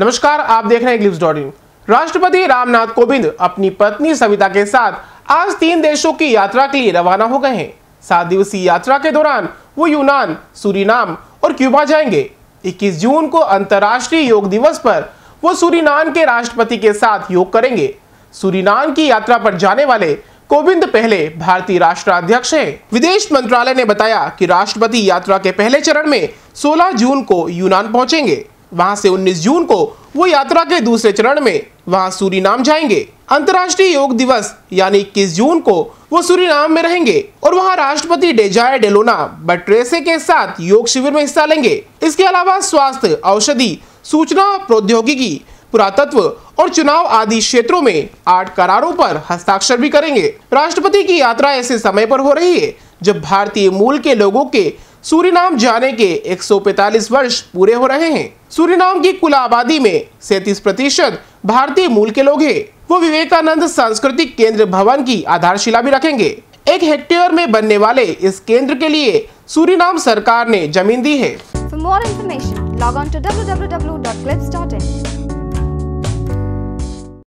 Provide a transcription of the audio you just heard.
नमस्कार आप देख रहे हैं राष्ट्रपति रामनाथ कोविंद अपनी पत्नी सविता के साथ आज तीन देशों की यात्रा के लिए रवाना हो गए हैं सात दिवसीय यात्रा के दौरान वो यूनान सूरीनाम और क्यूबा जाएंगे 21 जून को अंतर्राष्ट्रीय योग दिवस पर वो सूरीनान के राष्ट्रपति के साथ योग करेंगे सूरीनान की यात्रा पर जाने वाले कोविंद पहले भारतीय राष्ट्राध्यक्ष हैं। विदेश मंत्रालय ने बताया कि राष्ट्रपति यात्रा के पहले चरण में 16 जून को यूनान पहुंचेंगे वहां से 19 जून को वो यात्रा के दूसरे चरण में वहां सूरीनाम जाएंगे अंतर्राष्ट्रीय योग दिवस यानी इक्कीस जून को वो सूरीनाम में रहेंगे और वहां राष्ट्रपति डेजाय डेलोना बट्रेसे के साथ योग शिविर में हिस्सा लेंगे इसके अलावा स्वास्थ्य औषधि सूचना प्रौद्योगिकी पुरातत्व और चुनाव आदि क्षेत्रों में आठ करारों पर हस्ताक्षर भी करेंगे राष्ट्रपति की यात्रा ऐसे समय पर हो रही है जब भारतीय मूल के लोगों के सूरीनाम जाने के 145 वर्ष पूरे हो रहे हैं सूरीनाम की कुल आबादी में सैतीस प्रतिशत भारतीय मूल के लोग हैं वो विवेकानंद सांस्कृतिक केंद्र भवन की आधारशिला भी रखेंगे एक हेक्टेयर में बनने वाले इस केंद्र के लिए सूरीनाम सरकार ने जमीन दी है